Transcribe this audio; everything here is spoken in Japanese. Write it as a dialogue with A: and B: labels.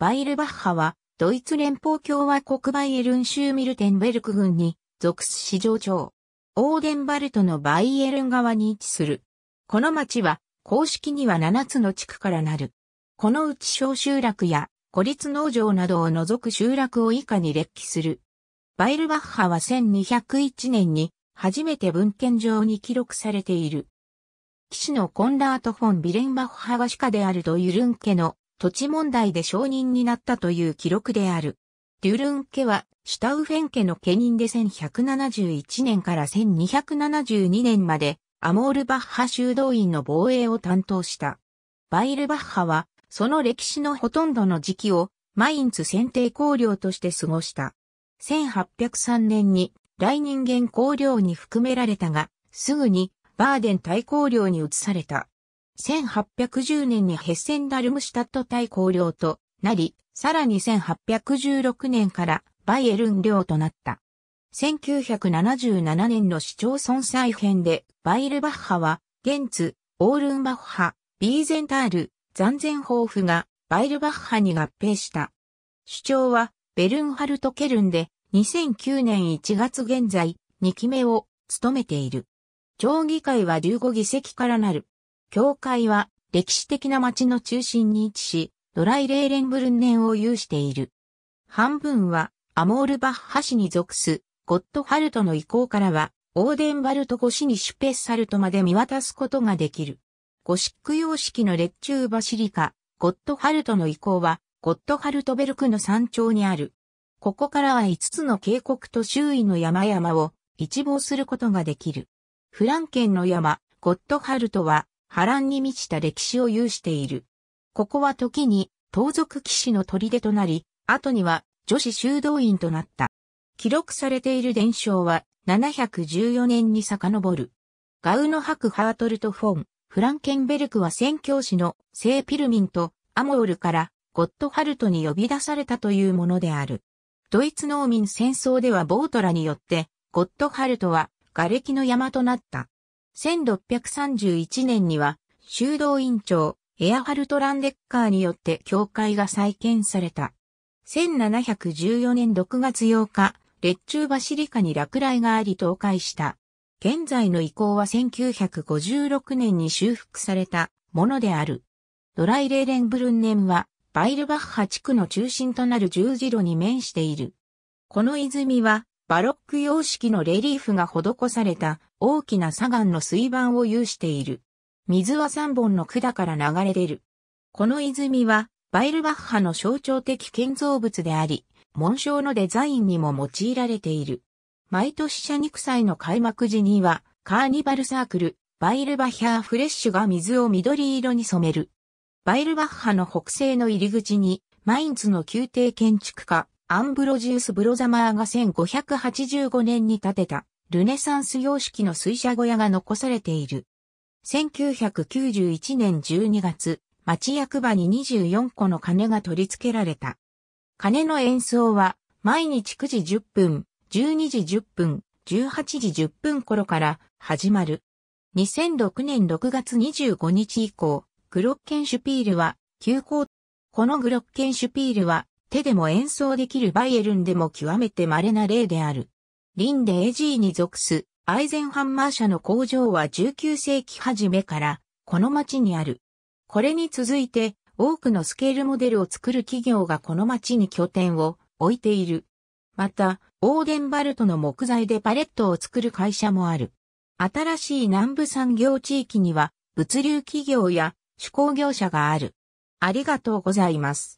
A: バイルバッハは、ドイツ連邦共和国バイエルン州ミルテンベルク郡に属す市場長。オーデンバルトのバイエルン側に位置する。この町は、公式には7つの地区からなる。このうち小集落や孤立農場などを除く集落を以下に列記する。バイルバッハは1201年に初めて文献上に記録されている。騎士のコンラート・フォン・ビレンバッハが歯科であるドユルン家の土地問題で承認になったという記録である。デュルン家は、シュタウフェン家の家人で1171年から1272年まで、アモールバッハ修道院の防衛を担当した。バイルバッハは、その歴史のほとんどの時期を、マインツ選定公領として過ごした。1803年に、大人間公領に含められたが、すぐに、バーデン大公領に移された。1810年にヘッセンダルムシュタット大公領となり、さらに1816年からバイエルン領となった。1977年の市町村再編で、バイルバッハは、ゲンツ、オールンバッハ、ビーゼンタール、ザンゼンホーフが、バイルバッハに合併した。主張は、ベルンハルト・ケルンで、2009年1月現在、2期目を務めている。町議会は15議席からなる。教会は歴史的な町の中心に位置し、ドライレーレンブルンネンを有している。半分はアモールバッハ市に属すゴッドハルトの遺構からは、オーデンバルト越しにシュペッサルトまで見渡すことができる。ゴシック様式の列中バシリカ、ゴッドハルトの遺構は、ゴッドハルトベルクの山頂にある。ここからは5つの渓谷と周囲の山々を一望することができる。フランケンの山、ゴッドハルトは波乱に満ちた歴史を有している。ここは時に、盗賊騎士の砦となり、後には女子修道院となった。記録されている伝承は、714年に遡る。ガウのク・ハートルト・フォン、フランケンベルクは宣教師の聖ピルミンとアモールからゴッドハルトに呼び出されたというものである。ドイツ農民戦争ではボートラによってゴッドハルトは瓦礫の山となった。1631年には修道院長エアハルト・ランデッカーによって教会が再建された。1714年6月8日、列中バシリカに落雷があり倒壊した。現在の遺構は1956年に修復されたものである。ドライレーレンブルンネンは、バイルバッハ地区の中心となる十字路に面している。この泉は、バロック様式のレリーフが施された大きな砂岩の水盤を有している。水は3本の管から流れ出る。この泉はバイルバッハの象徴的建造物であり、紋章のデザインにも用いられている。毎年社肉祭の開幕時には、カーニバルサークル、バイルバッハーフレッシュが水を緑色に染める。バイルバッハの北西の入り口に、マインツの宮廷建築家、アンブロジウス・ブロザマーが1585年に建てたルネサンス様式の水車小屋が残されている。1991年12月、町役場に24個の鐘が取り付けられた。鐘の演奏は毎日9時10分、12時10分、18時10分頃から始まる。2006年6月25日以降、グロッケンシュピールは休校。このグロッケンシュピールは手でも演奏できるバイエルンでも極めて稀な例である。リンデエジーに属すアイゼンハンマー社の工場は19世紀初めからこの町にある。これに続いて多くのスケールモデルを作る企業がこの町に拠点を置いている。また、オーデンバルトの木材でパレットを作る会社もある。新しい南部産業地域には物流企業や手工業者がある。ありがとうございます。